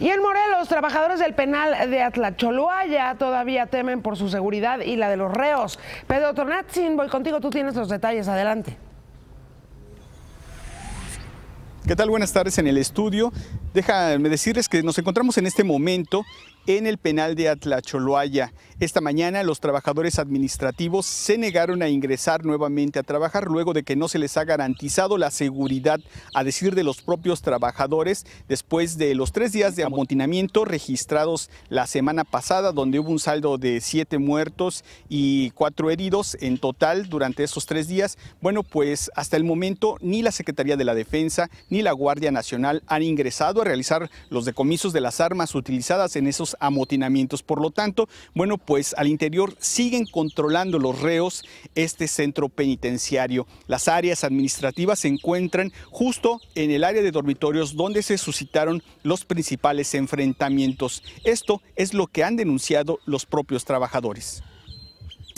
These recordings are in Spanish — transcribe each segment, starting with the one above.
Y en Morelos, trabajadores del penal de Atlacholoaya todavía temen por su seguridad y la de los reos. Pedro Tornatzin, voy contigo, tú tienes los detalles, adelante. ¿Qué tal? Buenas tardes en el estudio. Déjame decirles que nos encontramos en este momento en el penal de Atlacholoaya. Esta mañana los trabajadores administrativos se negaron a ingresar nuevamente a trabajar luego de que no se les ha garantizado la seguridad, a decir de los propios trabajadores, después de los tres días de amontinamiento registrados la semana pasada, donde hubo un saldo de siete muertos y cuatro heridos en total durante esos tres días. Bueno, pues hasta el momento ni la Secretaría de la Defensa ni la Guardia Nacional han ingresado a realizar los decomisos de las armas utilizadas en esos amotinamientos. Por lo tanto, bueno, pues al interior siguen controlando los reos este centro penitenciario. Las áreas administrativas se encuentran justo en el área de dormitorios donde se suscitaron los principales enfrentamientos. Esto es lo que han denunciado los propios trabajadores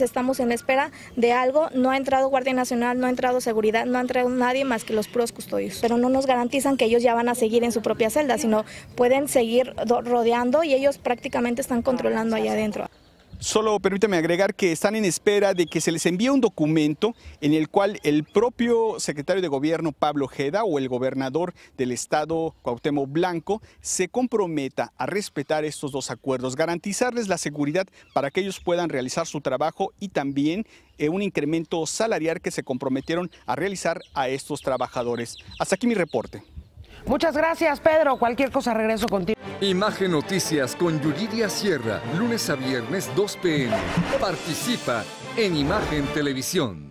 estamos en espera de algo. No ha entrado Guardia Nacional, no ha entrado seguridad, no ha entrado nadie más que los puros custodios. Pero no nos garantizan que ellos ya van a seguir en su propia celda, sino pueden seguir rodeando y ellos prácticamente están controlando allá adentro. Solo permítame agregar que están en espera de que se les envíe un documento en el cual el propio secretario de gobierno Pablo Jeda o el gobernador del estado Cuauhtémoc Blanco se comprometa a respetar estos dos acuerdos, garantizarles la seguridad para que ellos puedan realizar su trabajo y también eh, un incremento salarial que se comprometieron a realizar a estos trabajadores. Hasta aquí mi reporte. Muchas gracias, Pedro. Cualquier cosa regreso contigo. Imagen Noticias con Yuridia Sierra, lunes a viernes 2 pm. Participa en Imagen Televisión.